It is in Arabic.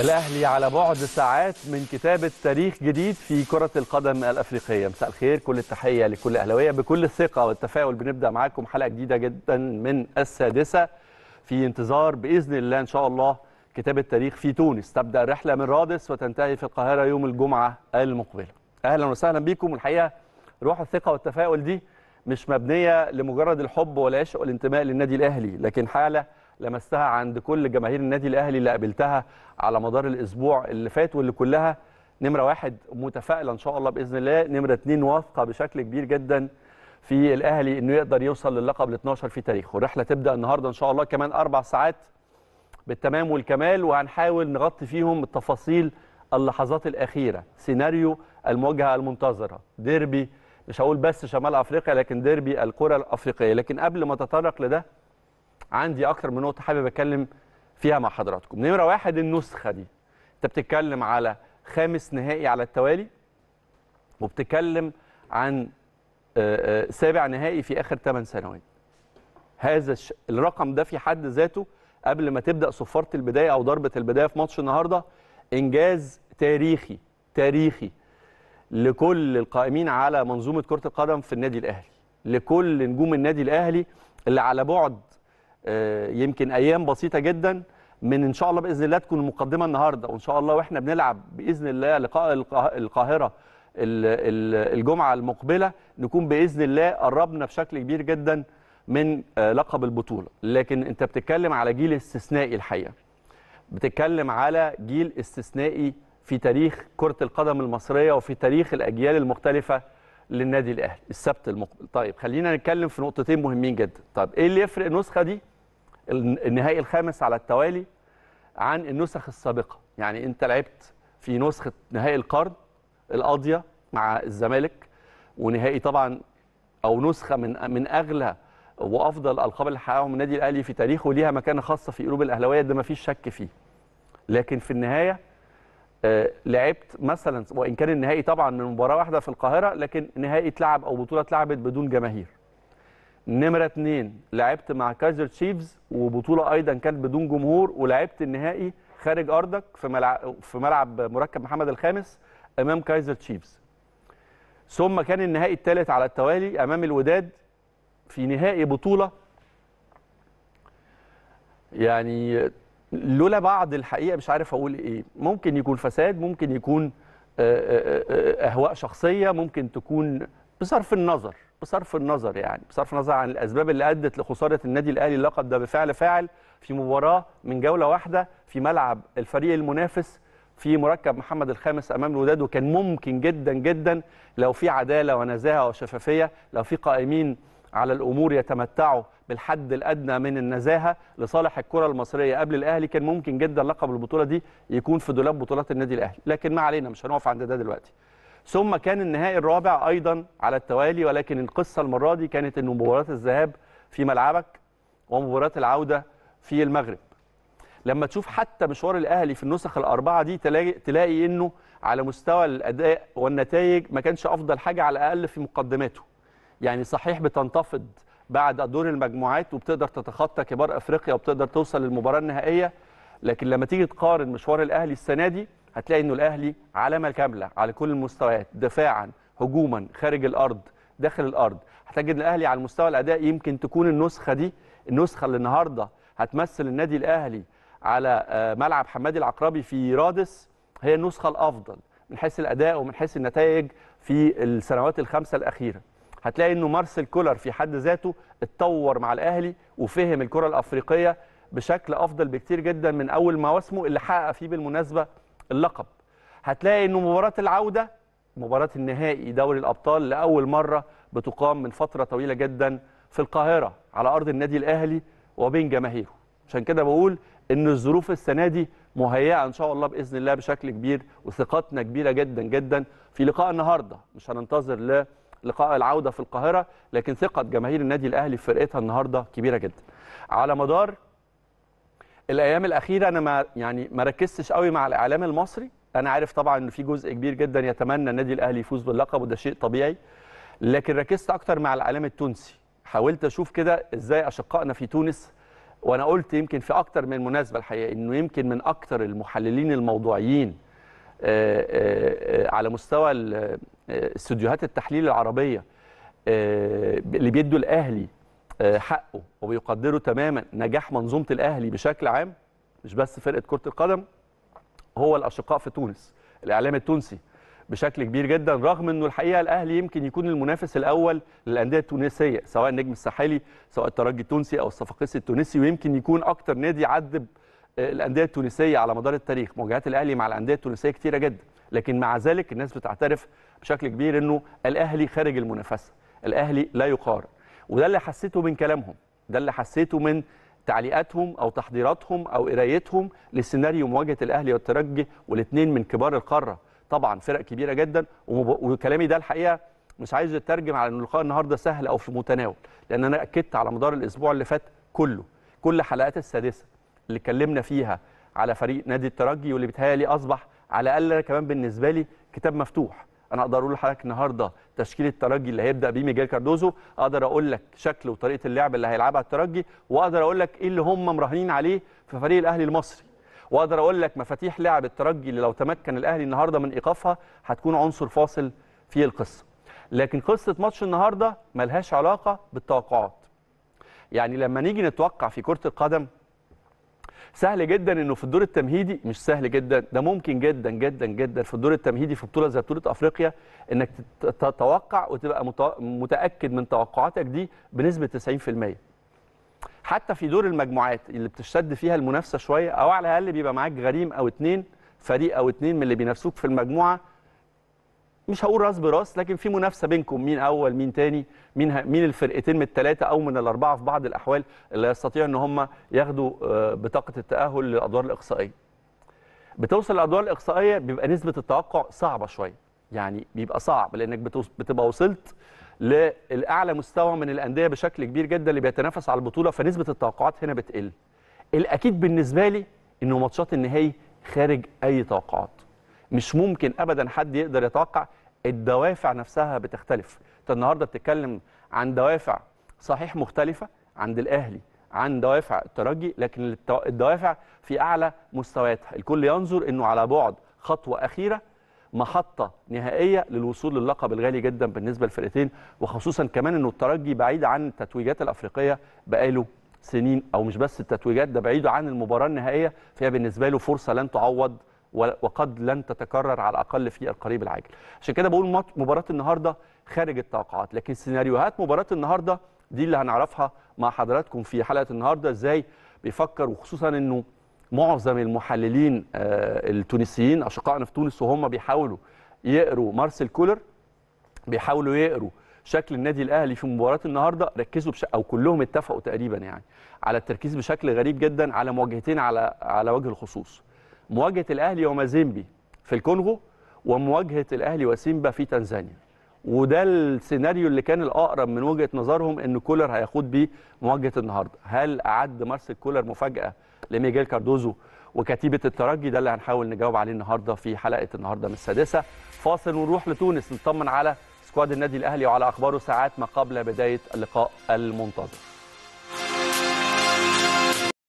الأهلي على بعد ساعات من كتابة تاريخ جديد في كرة القدم الأفريقية مساء الخير كل التحية لكل اهلاويه بكل الثقة والتفاؤل بنبدأ معاكم حلقة جديدة جدا من السادسة في انتظار بإذن الله إن شاء الله كتابة تاريخ في تونس تبدأ الرحلة من رادس وتنتهي في القاهرة يوم الجمعة المقبلة أهلا وسهلا بكم والحقيقة روح الثقة والتفاؤل دي مش مبنية لمجرد الحب والعشق والانتماء للنادي الأهلي لكن حالة لمستها عند كل جماهير النادي الاهلي اللي قابلتها على مدار الاسبوع اللي فات واللي كلها نمره واحد متفائله ان شاء الله باذن الله نمره اتنين واثقه بشكل كبير جدا في الاهلي انه يقدر يوصل للقب ال 12 في تاريخه الرحله تبدا النهارده ان شاء الله كمان اربع ساعات بالتمام والكمال وهنحاول نغطي فيهم التفاصيل اللحظات الاخيره سيناريو المواجهه المنتظره ديربي مش هقول بس شمال افريقيا لكن ديربي الكره الافريقيه لكن قبل ما اتطرق لده عندي اكتر من نقطه حابب اتكلم فيها مع حضراتكم نمره واحد النسخه دي انت بتتكلم على خامس نهائي على التوالي وبتتكلم عن آه، آه، سابع نهائي في اخر 8 سنوات هذا الرقم ده في حد ذاته قبل ما تبدا صفاره البدايه او ضربه البدايه في ماتش النهارده انجاز تاريخي تاريخي لكل القائمين على منظومه كره القدم في النادي الاهلي لكل نجوم النادي الاهلي اللي على بعد آه، يمكن ايام بسيطه جدا من ان شاء الله باذن الله تكون المقدمه النهارده وان شاء الله واحنا بنلعب باذن الله لقاء القاهره الجمعه المقبله نكون باذن الله قربنا بشكل كبير جدا من آه، لقب البطوله لكن انت بتتكلم على جيل استثنائي الحقيقه بتتكلم على جيل استثنائي في تاريخ كره القدم المصريه وفي تاريخ الاجيال المختلفه للنادي الاهلي السبت المقبل طيب خلينا نتكلم في نقطتين مهمين جدا طب ايه اللي يفرق النسخه دي النهائي الخامس على التوالي عن النسخ السابقه يعني انت لعبت في نسخه نهائي القرن القاضيه مع الزمالك ونهائي طبعا او نسخه من من اغلى وافضل القاب اللي حققهم النادي الاهلي في تاريخه وليها مكانه خاصه في قلوب الاهلاويه ده ما فيش شك فيه لكن في النهايه آه، لعبت مثلا وان كان النهائي طبعا من مباراه واحده في القاهره لكن نهائي اتلعب او بطوله اتلعبت بدون جماهير نمره اتنين لعبت مع كايزر تشيفز وبطوله ايضا كانت بدون جمهور ولعبت النهائي خارج ارضك في ملعب في ملعب مركب محمد الخامس امام كايزر تشيفز ثم كان النهائي الثالث على التوالي امام الوداد في نهائي بطوله يعني لولا بعض الحقيقه مش عارف اقول ايه ممكن يكون فساد ممكن يكون آه، آه، آه، اهواء شخصيه ممكن تكون بصرف النظر بصرف النظر يعني بصرف النظر عن الاسباب اللي ادت لخساره النادي الاهلي اللقب ده بفعل فاعل في مباراه من جوله واحده في ملعب الفريق المنافس في مركب محمد الخامس امام الوداد وكان ممكن جدا جدا لو في عداله ونزاهه وشفافيه لو في قائمين على الامور يتمتعوا بالحد الادنى من النزاهه لصالح الكره المصريه قبل الاهلي كان ممكن جدا لقب البطوله دي يكون في دولاب بطولات النادي الاهلي لكن ما علينا مش هنقف عند ده دلوقتي ثم كان النهائي الرابع ايضا على التوالي ولكن القصه المره دي كانت ان مباراه الذهاب في ملعبك ومباراه العوده في المغرب لما تشوف حتى مشوار الاهلي في النسخ الاربعه دي تلاقي, تلاقي انه على مستوى الاداء والنتائج ما كانش افضل حاجه على الاقل في مقدماته يعني صحيح بتنتفض بعد دور المجموعات وبتقدر تتخطى كبار افريقيا وبتقدر توصل للمباراه النهائيه لكن لما تيجي تقارن مشوار الاهلي السنه دي هتلاقي انه الاهلي علامه كامله على كل المستويات دفاعا هجوما خارج الارض داخل الارض هتجد الاهلي على المستوى الاداء يمكن تكون النسخه دي النسخه اللي النهارده هتمثل النادي الاهلي على آه، ملعب حمادي العقربي في رادس هي النسخه الافضل من حيث الاداء ومن حيث النتائج في السنوات الخمسه الاخيره هتلاقي انه مارسيل كولر في حد ذاته اتطور مع الاهلي وفهم الكره الافريقيه بشكل افضل بكتير جدا من اول مواسمه اللي حقق فيه بالمناسبه اللقب هتلاقي انه مباراه العوده مباراه النهائي دوري الابطال لاول مره بتقام من فتره طويله جدا في القاهره على ارض النادي الاهلي وبين جماهيره عشان كده بقول ان الظروف السنه دي مهيئه ان شاء الله باذن الله بشكل كبير وثقتنا كبيره جدا جدا في لقاء النهارده مش هننتظر لقاء العوده في القاهره لكن ثقه جماهير النادي الاهلي في فرقتها النهارده كبيره جدا على مدار الايام الاخيره انا ما يعني ما ركزتش قوي مع الاعلام المصري انا عارف طبعا ان في جزء كبير جدا يتمنى النادي الاهلي يفوز باللقب وده شيء طبيعي لكن ركزت اكتر مع الاعلام التونسي حاولت اشوف كده ازاي اشقائنا في تونس وانا قلت يمكن في اكتر من مناسبه الحقيقه انه يمكن من اكتر المحللين الموضوعيين آه، آه، آه، على مستوى استوديوهات التحليل العربيه اللي بيدوا الاهلي آه، حقه وبيقدره تماما نجاح منظومه الاهلي بشكل عام مش بس فرقه كره القدم هو الاشقاء في تونس الاعلام التونسي بشكل كبير جدا رغم انه الحقيقه الاهلي يمكن يكون المنافس الاول للانديه التونسيه سواء النجم الساحلي سواء الترجي التونسي او الصفاقسي التونسي ويمكن يكون اكتر نادي عذب آه، الانديه التونسيه على مدار التاريخ مواجهات الاهلي مع الانديه التونسيه كتيره جدا لكن مع ذلك الناس بتعترف بشكل كبير انه الاهلي خارج المنافسه الاهلي لا يقارن وده اللي حسيته من كلامهم ده اللي حسيته من تعليقاتهم او تحضيراتهم او قرايتهم لسيناريو مواجهه الاهلي والترجي والاثنين من كبار القاره طبعا فرق كبيره جدا وكلامي ده الحقيقه مش عايز اترجم على ان اللقاء النهارده سهل او في متناول لان انا اكدت على مدار الاسبوع اللي فات كله كل حلقات السادسه اللي اتكلمنا فيها على فريق نادي الترجي واللي بيتهيألي اصبح على الاقل كمان بالنسبه لي كتاب مفتوح انا اقدر اقول لحضرتك النهارده تشكيل الترجي اللي هيبدا بيه ميجيل كاردوزو اقدر اقول لك شكل وطريقه اللعب اللي هيلعبها الترجي واقدر اقول لك ايه اللي هم مراهنين عليه في فريق الاهلي المصري واقدر اقول لك مفاتيح لعب الترجي اللي لو تمكن الاهلي النهارده من ايقافها هتكون عنصر فاصل في القصه لكن قصه ماتش النهارده ملهاش علاقه بالتوقعات يعني لما نيجي نتوقع في كره القدم سهل جدا انه في الدور التمهيدي مش سهل جدا ده ممكن جدا جدا جدا في الدور التمهيدي في بطوله زي بطوله افريقيا انك تتوقع وتبقى متاكد من توقعاتك دي بنسبه 90% حتى في دور المجموعات اللي بتشتد فيها المنافسه شويه او على الاقل بيبقى معاك غريم او اتنين فريق او اتنين من اللي بينافسوك في المجموعه مش هقول راس براس لكن في منافسه بينكم مين اول مين تاني مين مين الفرقتين من الثلاثه او من الاربعه في بعض الاحوال اللي يستطيع ان هم ياخدوا آه، بطاقه التاهل للادوار الاقصائيه. بتوصل للادوار الاقصائيه بيبقى نسبه التوقع صعبه شويه يعني بيبقى صعب لانك بتبقى وصلت للاعلى مستوى من الانديه بشكل كبير جدا اللي بيتنافس على البطوله فنسبه التوقعات هنا بتقل. الاكيد بالنسبه لي انه ماتشات النهائي خارج اي توقعات. مش ممكن ابدا حد يقدر يتوقع الدوافع نفسها بتختلف انت النهارده بتتكلم عن دوافع صحيح مختلفه عند الاهلي عن دوافع الترجي لكن الدوافع في اعلى مستوياتها الكل ينظر انه على بعد خطوه اخيره محطه نهائيه للوصول للقب الغالي جدا بالنسبه للفرقتين وخصوصا كمان انه الترجي بعيد عن التتويجات الافريقيه بقاله سنين او مش بس التتويجات ده بعيد عن المباراه النهائيه فهي بالنسبه له فرصه لن تعوض وقد لن تتكرر على الاقل في القريب العاجل عشان كده بقول مباراه النهارده خارج التوقعات لكن سيناريوهات مباراه النهارده دي اللي هنعرفها مع حضراتكم في حلقه النهارده ازاي بيفكر وخصوصا انه معظم المحللين آه، التونسيين اشقائنا في تونس وهم بيحاولوا يقروا مارسيل كولر بيحاولوا يقروا شكل النادي الاهلي في مباراه النهارده ركزوا بش... او كلهم اتفقوا تقريبا يعني على التركيز بشكل غريب جدا على مواجهتين على على وجه الخصوص مواجهه الاهلي ومازيمبي في الكونغو ومواجهه الاهلي وسيمبا في تنزانيا وده السيناريو اللي كان الاقرب من وجهه نظرهم ان كولر هياخد بيه مواجهه النهارده هل اعد مارسيل كولر مفاجاه لميجيل كاردوزو وكتيبه الترجي ده اللي هنحاول نجاوب عليه النهارده في حلقه النهارده من السادسه فاصل ونروح لتونس نطمن على سكواد النادي الاهلي وعلى اخباره ساعات ما قبل بدايه اللقاء المنتظر